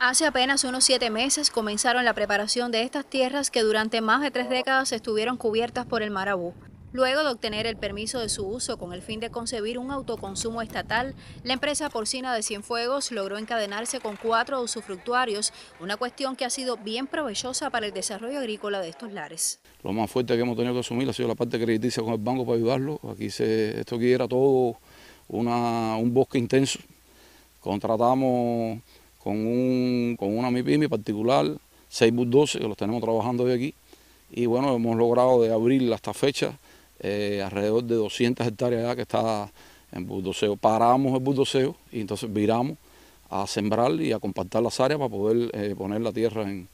Hace apenas unos siete meses comenzaron la preparación de estas tierras que durante más de tres décadas estuvieron cubiertas por el marabú. Luego de obtener el permiso de su uso con el fin de concebir un autoconsumo estatal, la empresa porcina de Cienfuegos logró encadenarse con cuatro usufructuarios, una cuestión que ha sido bien provechosa para el desarrollo agrícola de estos lares. Lo más fuerte que hemos tenido que asumir ha sido la parte crediticia con el banco para ayudarlo. Aquí esto aquí era todo un bosque intenso. Contratamos con, un, con una MIPIMI particular, 6 12 que los tenemos trabajando hoy aquí. Y bueno, hemos logrado de abril hasta fecha eh, alrededor de 200 hectáreas ya que está en buldoseo. Paramos el buldoseo y entonces viramos a sembrar y a compactar las áreas para poder eh, poner la tierra en,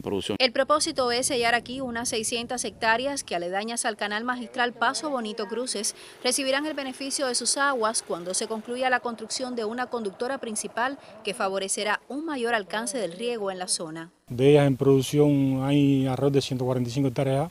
producción. El propósito es sellar aquí unas 600 hectáreas que aledañas al canal magistral Paso Bonito Cruces recibirán el beneficio de sus aguas cuando se concluya la construcción de una conductora principal que favorecerá un mayor alcance del riego en la zona. De ellas en producción hay arroz de 145 hectáreas,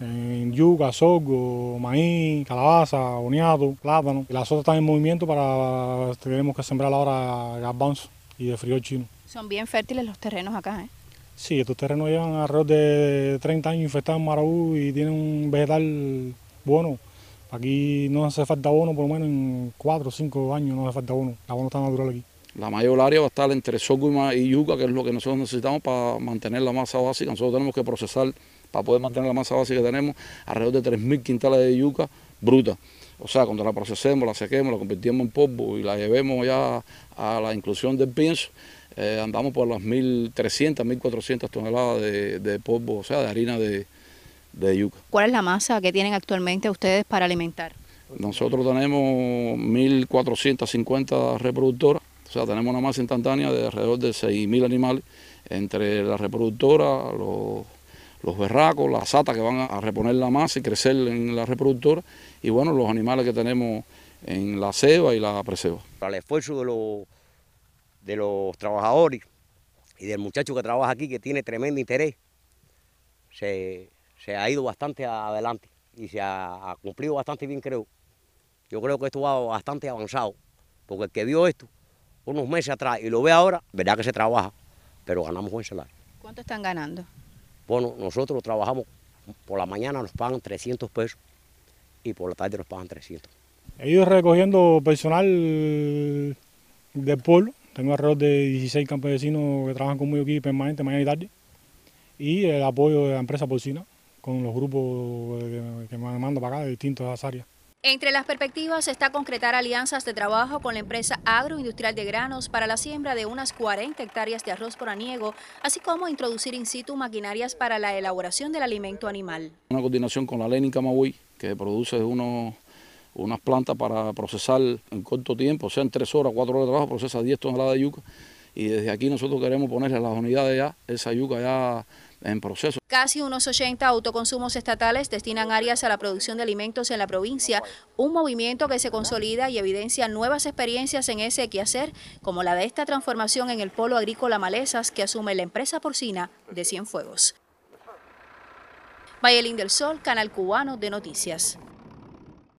en yuca, sorgo, maíz, calabaza, boniato, plátano. Las otras están en movimiento para tenemos que sembrar ahora garbanzo y de frío chino. Son bien fértiles los terrenos acá, ¿eh? Sí, estos terrenos llevan alrededor de 30 años infectados en Maraú y tienen un vegetal bueno. Aquí no hace falta abono, por lo menos en 4 o 5 años no hace falta abono. La abono está natural aquí. La mayor área va a estar entre socuma y yuca, que es lo que nosotros necesitamos para mantener la masa básica. Nosotros tenemos que procesar, para poder mantener la masa básica que tenemos, alrededor de 3.000 quintales de yuca, bruta. O sea, cuando la procesemos, la sequemos, la convertimos en polvo y la llevemos ya a la inclusión del pienso, eh, andamos por las 1.300, 1.400 toneladas de, polvo, o sea, de harina de, de yuca. ¿Cuál es la masa que tienen actualmente ustedes para alimentar? Nosotros tenemos 1.450 reproductoras, o sea, tenemos una masa instantánea de alrededor de 6.000 animales, entre la reproductora, los los berracos, las atas que van a reponer la masa y crecer en la reproductora, y bueno, los animales que tenemos en la ceba y la preseba. Para el esfuerzo de los, de los trabajadores y del muchacho que trabaja aquí, que tiene tremendo interés, se, ha ido bastante adelante y se ha, ha, cumplido bastante bien, creo. Yo creo que esto va bastante avanzado, porque el que vio esto unos meses atrás y lo ve ahora, verá que se trabaja, pero ganamos buen salario. ¿Cuánto están ganando? Bueno, nosotros trabajamos, por la mañana nos pagan 300 pesos y por la tarde nos pagan 300. He ido recogiendo personal del pueblo, tengo alrededor de 16 campesinos que trabajan conmigo aquí permanente, mañana y tarde, y el apoyo de la empresa porcina con los grupos que me mandan para acá de distintas áreas. Entre las perspectivas está concretar alianzas de trabajo con la empresa agroindustrial de granos para la siembra de unas 40 hectáreas de arroz aniego, así como introducir in situ maquinarias para la elaboración del alimento animal. Una continuación con la Lenin Camagüey, que produce unos, unas plantas para procesar en corto tiempo, sean sea, 3 horas, cuatro horas de trabajo, procesa 10 toneladas de yuca. Y desde aquí nosotros queremos ponerle a las unidades ya esa yuca ya proceso. Casi unos 80 autoconsumos estatales destinan áreas a la producción de alimentos en la provincia, un movimiento que se consolida y evidencia nuevas experiencias en ese quehacer, como la de esta transformación en el polo agrícola Malezas que asume la empresa porcina de Cienfuegos. del Sol, Canal Cubano de Noticias.